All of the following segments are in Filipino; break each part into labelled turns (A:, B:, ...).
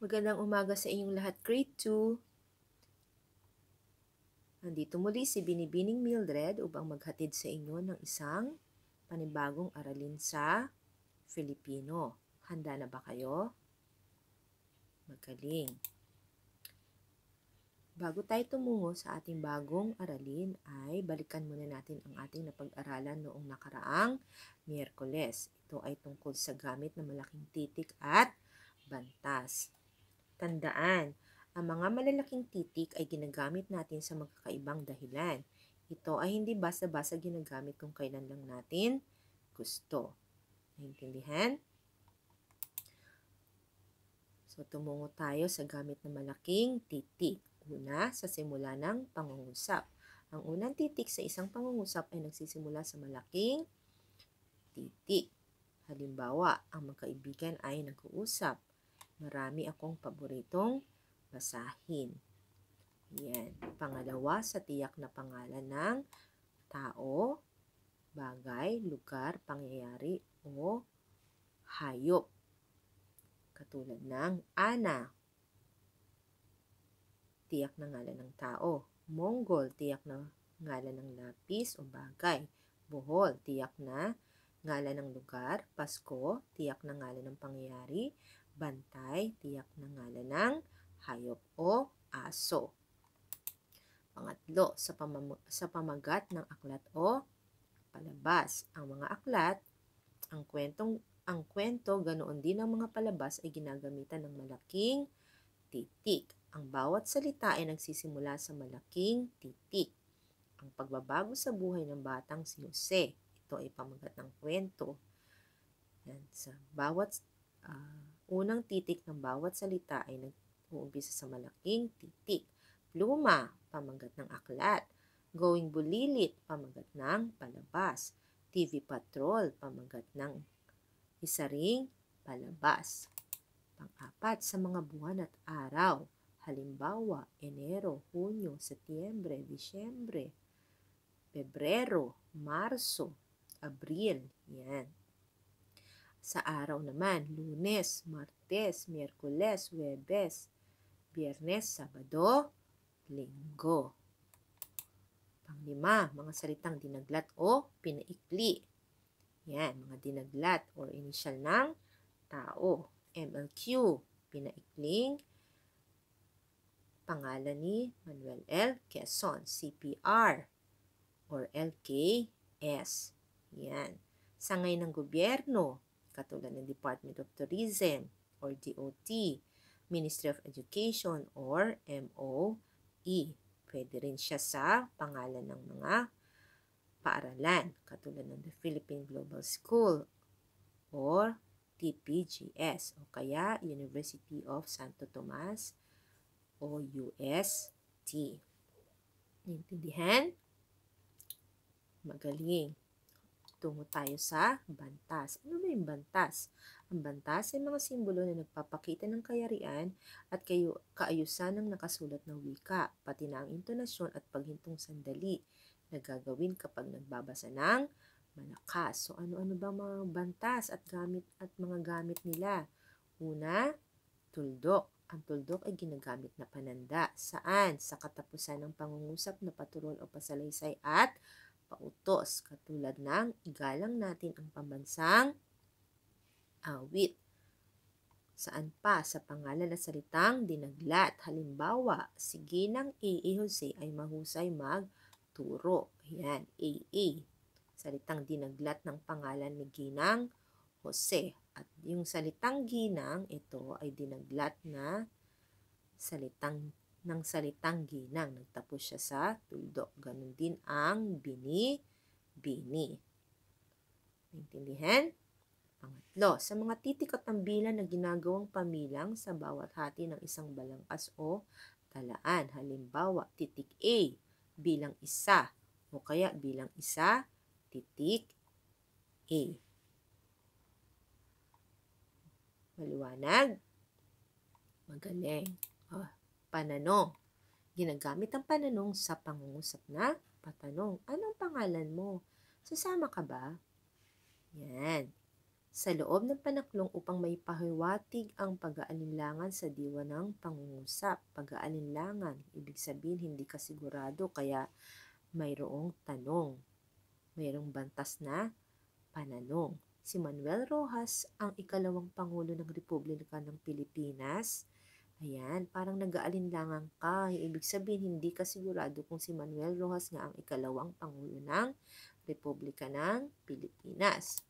A: Magandang umaga sa inyong lahat, Grade 2. Nandito muli si Binibining Mildred upang maghatid sa inyo ng isang panibagong aralin sa Filipino. Handa na ba kayo? Magaling. Bago tayo tumungo sa ating bagong aralin ay balikan muna natin ang ating napag-aralan noong nakaraang Miyerkules. Ito ay tungkol sa gamit ng malaking titik at bantas. Tandaan, ang mga malalaking titik ay ginagamit natin sa magkakaibang dahilan. Ito ay hindi basta-basta ginagamit kung kailan lang natin gusto. Naintindihan? So, tumungo tayo sa gamit ng malaking titik. Una, sa simula ng pangungusap. Ang unang titik sa isang pangungusap ay nagsisimula sa malaking titik. Halimbawa, ang magkaibigan ay nag-uusap. Marami akong paboritong basahin. Yan. Pangalawa, sa tiyak na pangalan ng tao, bagay, lugar, pangyayari, o hayop. Katulad ng Ana, tiyak na ngalan ng tao. Mongol, tiyak na ngalan ng lapis o bagay. Bohol, tiyak na ngalan ng lugar. Pasko, tiyak na ngalan ng pangyayari bantay, tiyak na ngalan ng hayop o aso. Pangatlo, sa, pamam- sa pamagat ng aklat o palabas. Ang mga aklat, ang kwentong ang kwento, ganoon din ang mga palabas ay ginagamitan ng malaking titik. Ang bawat salita ay nagsisimula sa malaking titik. Ang pagbabago sa buhay ng batang si Jose. Ito ay pamagat ng kwento. Yan, sa bawat uh, unang titik ng bawat salita ay nag-uumpisa sa malaking titik. Pluma, pamagat ng aklat. Going bulilit, pamagat ng palabas. TV patrol, pamagat ng isaring palabas. Pang-apat sa mga buwan at araw. Halimbawa, Enero, Hunyo, Setyembre, Disyembre, Pebrero, Marso, Abril. Yan. Sa araw naman, lunes, martes, miyerkules, webes, biyernes, sabado, linggo. Panglima, mga salitang dinaglat o pinaikli. Yan, mga dinaglat or initial ng tao. MLQ, pinaikling, pangalan ni Manuel L. Quezon, CPR, or LKS. Yan. Sangay ng gobyerno, katulad ng Department of Tourism or DOT, Ministry of Education or MOE. Pwede rin siya sa pangalan ng mga paaralan katulad ng the Philippine Global School or TPGS o kaya University of Santo Tomas o UST. Naintindihan? Magaling tungo tayo sa bantas. Ano ba yung bantas? Ang bantas ay mga simbolo na nagpapakita ng kayarian at kayo, kaayusan ng nakasulat na wika, pati na ang intonasyon at paghintong sandali na gagawin kapag nagbabasa ng malakas. So ano-ano ba mga bantas at gamit at mga gamit nila? Una, tuldok. Ang tuldok ay ginagamit na pananda. Saan? Sa katapusan ng pangungusap na patuloy o pasalaysay at pautos katulad ng igalang natin ang pambansang awit. Saan pa sa pangalan at salitang dinaglat? Halimbawa, si Ginang A.A. Jose ay mahusay magturo. Ayan, A.A. Salitang dinaglat ng pangalan ni Ginang Jose. At yung salitang ginang, ito ay dinaglat na salitang ng salitang ginang. Nagtapos siya sa tuldo. Ganon din ang bini, bini. Naintindihan? Pangatlo, sa mga titik at tambilan na ginagawang pamilang sa bawat hati ng isang balangkas o talaan. Halimbawa, titik A bilang isa o kaya bilang isa, titik A. Maliwanag? Magaling. Oh, Pananong. Ginagamit ang pananong sa pangungusap na patanong. Anong pangalan mo? Sasama ka ba? Yan. Sa loob ng panaklong upang maipahiwatig ang pag-aalinlangan sa diwa ng pangungusap. Pag-aalinlangan, ibig sabihin hindi ka sigurado kaya mayroong tanong. Mayroong bantas na pananong. Si Manuel Rojas ang ikalawang Pangulo ng Republika ng Pilipinas Ayan, parang nag-aalinlangan ka. Ibig sabihin, hindi ka sigurado kung si Manuel Rojas nga ang ikalawang Pangulo ng Republika ng Pilipinas.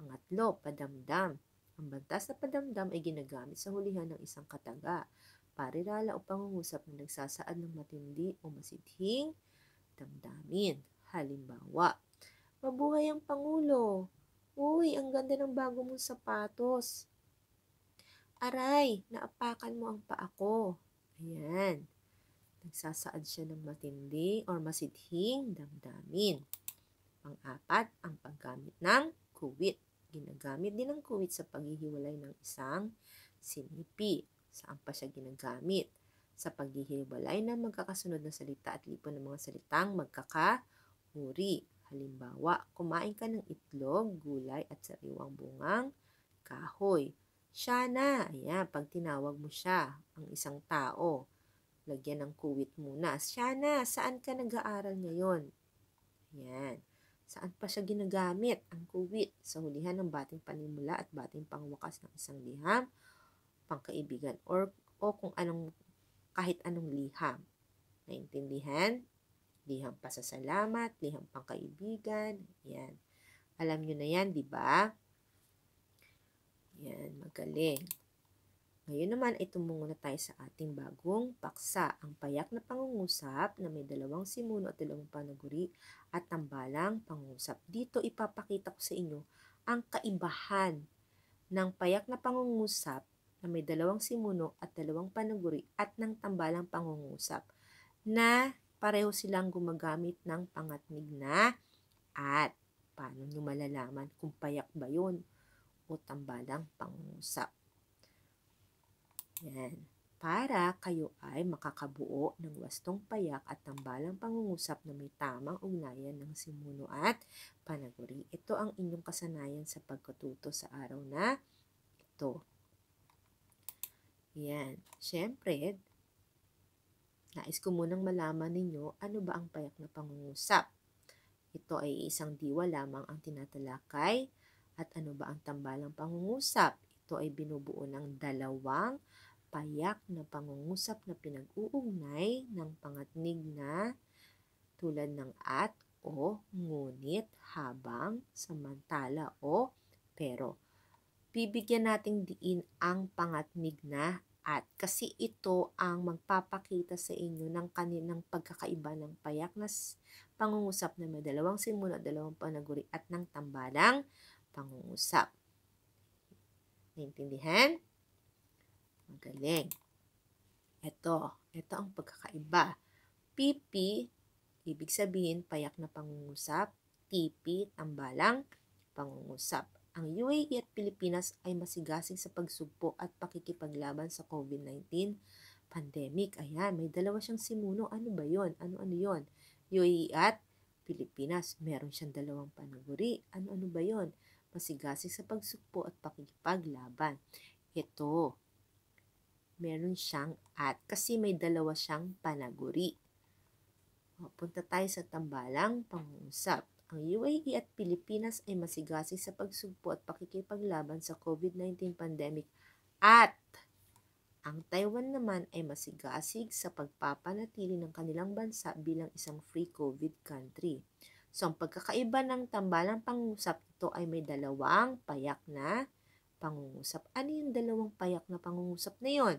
A: Pangatlo, padamdam. Ang bantas na padamdam ay ginagamit sa hulihan ng isang kataga, parirala o pangungusap na nagsasaad ng matindi o masidhing damdamin. Halimbawa, mabuhay ang Pangulo! Uy, ang ganda ng bago mong sapatos! Aray, naapakan mo ang paa ko. Ayan. Nagsasaad siya ng matinding or masidhing damdamin. Pang-apat, ang paggamit ng kuwit. Ginagamit din ang kuwit sa paghihiwalay ng isang sinipi. Saan pa siya ginagamit? Sa paghihiwalay ng magkakasunod na salita at lipo ng mga salitang magkakahuri. Halimbawa, kumain ka ng itlog, gulay at sariwang bungang kahoy siya na. Ayan, pag tinawag mo siya, ang isang tao. Lagyan ng kuwit muna. Siya na, saan ka nag-aaral ngayon? Ayan. Saan pa siya ginagamit? Ang kuwit sa hulihan ng bating panimula at bating pangwakas ng isang liham, pangkaibigan, or, o kung anong, kahit anong liham. Naintindihan? Liham pasasalamat, liham pangkaibigan, ayan. Alam nyo na yan, di ba? Yan, magaling. Ngayon naman ay tumungo na tayo sa ating bagong paksa, ang payak na pangungusap na may dalawang simuno at dalawang panaguri at tambalang pangungusap. Dito ipapakita ko sa inyo ang kaibahan ng payak na pangungusap na may dalawang simuno at dalawang panaguri at ng tambalang pangungusap na pareho silang gumagamit ng pangatnig na at. Paano nyo malalaman kung payak ba yun? o tambalang pangusap. Yan. Para kayo ay makakabuo ng wastong payak at tambalang pangungusap na may tamang ugnayan ng simuno at panaguri. Ito ang inyong kasanayan sa pagkatuto sa araw na ito. Yan. Siyempre, nais ko munang malaman ninyo ano ba ang payak na pangungusap. Ito ay isang diwa lamang ang tinatalakay at ano ba ang tambalang pangungusap? Ito ay binubuo ng dalawang payak na pangungusap na pinag-uugnay ng pangatnig na tulad ng at o ngunit habang samantala o pero. Bibigyan nating diin ang pangatnig na at kasi ito ang magpapakita sa inyo ng kaninang pagkakaiba ng payak na pangungusap na may dalawang simula, dalawang panaguri at ng tambalang pangungusap. Naintindihan? Ang galing. Ito, ito ang pagkakaiba. PP, ibig sabihin payak na pangungusap. TP, tambalang pangungusap. Ang UAE at Pilipinas ay masigasig sa pagsugpo at pakikipaglaban sa COVID-19 pandemic. Ayan, may dalawa siyang simuno. Ano ba yon? Ano-ano yon? UAE at Pilipinas. Meron siyang dalawang panaguri. Ano-ano ba yon? masigasig sa pagsukpo at pakikipaglaban. Ito, meron siyang at kasi may dalawa siyang panaguri. O, punta tayo sa tambalang pangusap. Ang UAE at Pilipinas ay masigasig sa pagsugpo at pakikipaglaban sa COVID-19 pandemic at ang Taiwan naman ay masigasig sa pagpapanatili ng kanilang bansa bilang isang free COVID country. So, ang pagkakaiba ng tambalang pangungusap ito ay may dalawang payak na pangungusap. Ano yung dalawang payak na pangungusap na yon?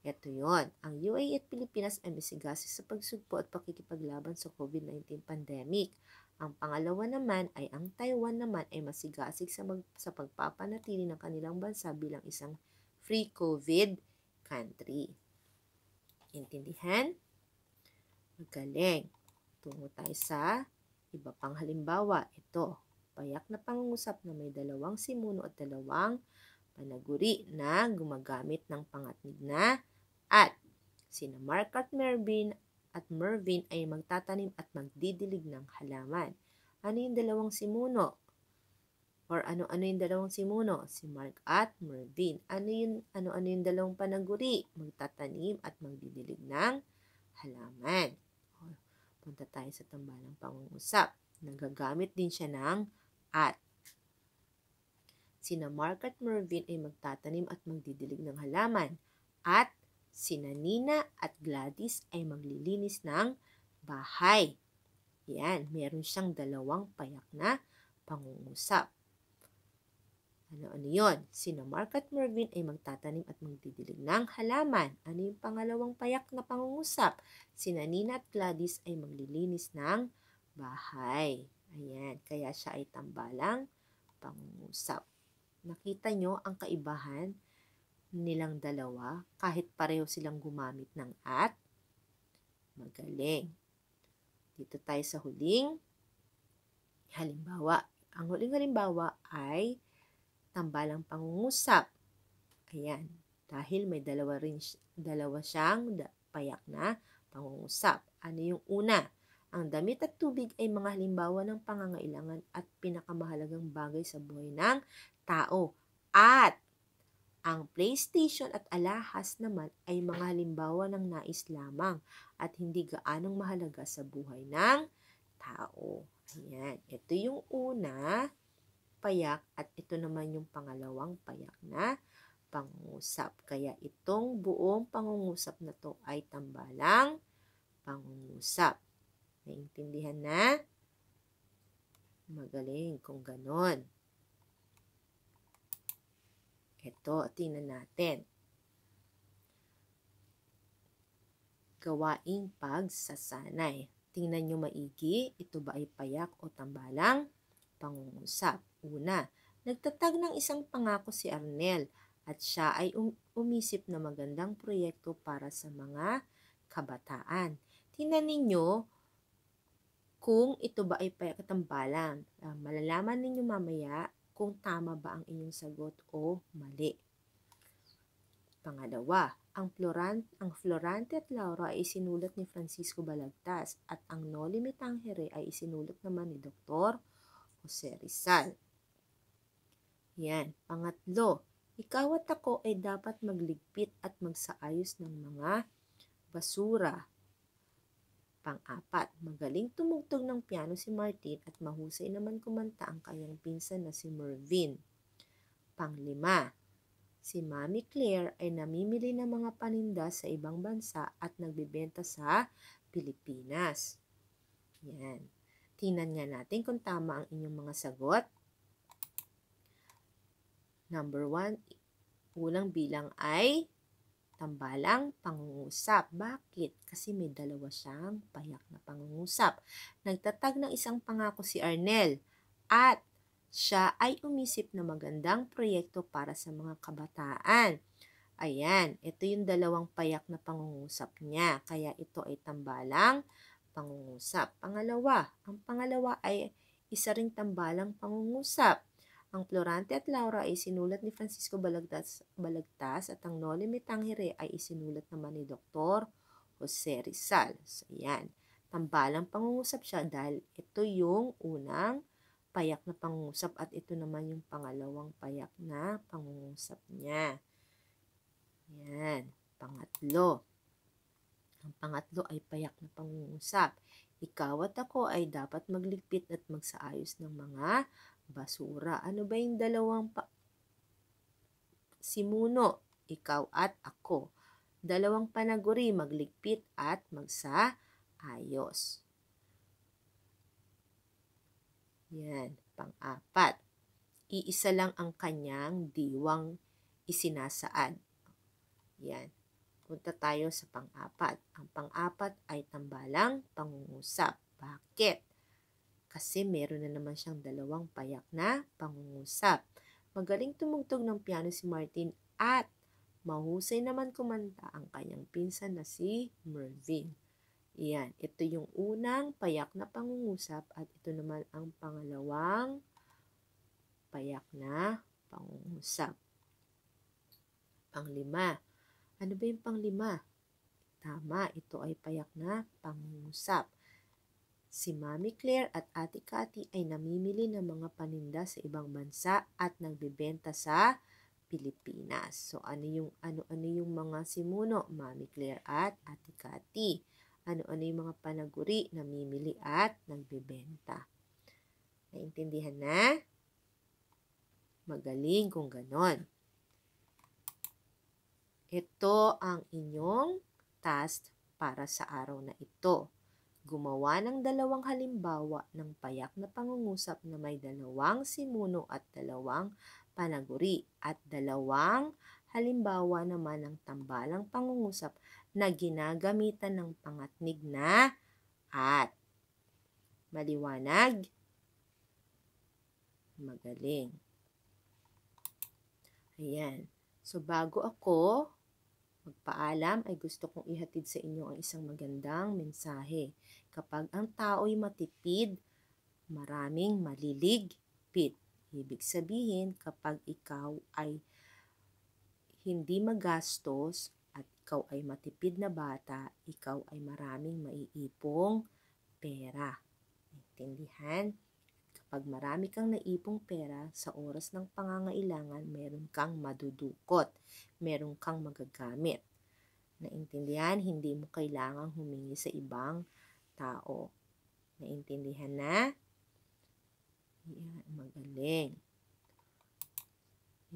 A: Ito yon. Ang UAE at Pilipinas ay misigasig sa pagsugpo at pakikipaglaban sa COVID-19 pandemic. Ang pangalawa naman ay ang Taiwan naman ay masigasig sa, mag, sa pagpapanatili ng kanilang bansa bilang isang free COVID country. Intindihan? Magaling. Tungo tayo sa Iba pang halimbawa, ito, payak na pangungusap na may dalawang simuno at dalawang panaguri na gumagamit ng pangatnig na at. Sina Mark at Mervin at Mervin ay magtatanim at magdidilig ng halaman. Ano yung dalawang simuno? Or ano-ano yung dalawang simuno? Si Mark at Mervin. Ano yung, ano-ano yung dalawang panaguri? Magtatanim at magdidilig ng halaman. Punta tayo sa tambalang pangungusap. Nagagamit din siya ng at. Sina Mark at Mervyn ay magtatanim at magdidilig ng halaman. At sina Nina at Gladys ay maglilinis ng bahay. Yan, meron siyang dalawang payak na pangungusap. Ano-ano yon? Sina Mark at Mervyn ay magtatanim at magdidilig ng halaman. Ano yung pangalawang payak na pangungusap? Sina Nina at Gladys ay maglilinis ng bahay. Ayan, kaya siya ay tambalang pangungusap. Nakita nyo ang kaibahan nilang dalawa kahit pareho silang gumamit ng at? Magaling. Dito tayo sa huling halimbawa. Ang huling halimbawa ay tambalang pangungusap. Ayan, dahil may dalawa, rin, dalawa siyang payak na pangungusap. Ano yung una? Ang damit at tubig ay mga halimbawa ng pangangailangan at pinakamahalagang bagay sa buhay ng tao. At ang PlayStation at alahas naman ay mga halimbawa ng nais lamang at hindi gaanong mahalaga sa buhay ng tao. Ayan, ito yung una payak at ito naman yung pangalawang payak na pangungusap. Kaya itong buong pangungusap na to ay tambalang pangungusap. Naintindihan na? Magaling kung ganon. Ito, tingnan natin. Gawain pagsasanay. Tingnan nyo maigi, ito ba ay payak o tambalang pangungusap? Una, nagtatag ng isang pangako si Arnel at siya ay um-, umisip na magandang proyekto para sa mga kabataan. Tinan ninyo kung ito ba ay pagkatambalan. Uh, ah, malalaman ninyo mamaya kung tama ba ang inyong sagot o mali. Pangalawa, ang, Florant, ang Florante at Laura ay isinulat ni Francisco Balagtas at ang Noli Mitangere ay isinulat naman ni Dr. Jose Rizal. Yan. Pangatlo, ikaw at ako ay dapat magligpit at magsaayos ng mga basura. Pang-apat, magaling tumugtog ng piano si Martin at mahusay naman kumanta ang kanyang pinsan na si Mervin. Panglima, si Mommy Claire ay namimili ng mga paninda sa ibang bansa at nagbebenta sa Pilipinas. Yan. Tingnan nga natin kung tama ang inyong mga sagot. Number one, unang bilang ay tambalang pangungusap. Bakit? Kasi may dalawa siyang payak na pangungusap. Nagtatag ng isang pangako si Arnel at siya ay umisip na magandang proyekto para sa mga kabataan. Ayan, ito yung dalawang payak na pangungusap niya. Kaya ito ay tambalang pangungusap. Pangalawa, ang pangalawa ay isa ring tambalang pangungusap. Ang Florante at Laura ay sinulat ni Francisco Balagtas, Balagtas at ang Noli Me Tangere ay isinulat naman ni Dr. Jose Rizal. So, yan. Tambalang pangungusap siya dahil ito yung unang payak na pangungusap at ito naman yung pangalawang payak na pangungusap niya. Yan. Pangatlo. Ang pangatlo ay payak na pangungusap. Ikaw at ako ay dapat magligpit at magsaayos ng mga basura. Ano ba yung dalawang pa? Simuno, ikaw at ako. Dalawang panaguri, magligpit at magsaayos. Yan, pang-apat. Iisa lang ang kanyang diwang isinasaad. Yan. Punta tayo sa pang-apat. Ang pang-apat ay tambalang pangungusap. Bakit? kasi meron na naman siyang dalawang payak na pangungusap. Magaling tumugtog ng piano si Martin at mahusay naman kumanta ang kanyang pinsan na si Mervin. Iyan, ito yung unang payak na pangungusap at ito naman ang pangalawang payak na pangungusap. Panglima. Ano ba yung panglima? Tama, ito ay payak na pangungusap. Si Mami Claire at Ate Cathy ay namimili ng mga paninda sa ibang bansa at nagbebenta sa Pilipinas. So ano yung ano-ano yung mga simuno, Mami Claire at Ate Cathy? Ano-ano yung mga panaguri, namimili at nagbebenta? Naintindihan na? Magaling kung ganon. Ito ang inyong task para sa araw na ito gumawa ng dalawang halimbawa ng payak na pangungusap na may dalawang simuno at dalawang panaguri at dalawang halimbawa naman ng tambalang pangungusap na ginagamitan ng pangatnig na at. Maliwanag? Magaling. Ayan. So, bago ako Magpaalam ay gusto kong ihatid sa inyo ang isang magandang mensahe. Kapag ang tao'y matipid, maraming maliligpit. Ibig sabihin, kapag ikaw ay hindi magastos at ikaw ay matipid na bata, ikaw ay maraming maiipong pera. Intindihan? Pag marami kang naipong pera, sa oras ng pangangailangan, meron kang madudukot, meron kang magagamit. Naintindihan, hindi mo kailangang humingi sa ibang tao. Naintindihan na? Yan, magaling.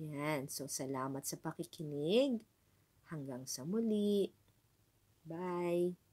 A: Yan, so salamat sa pakikinig. Hanggang sa muli. Bye!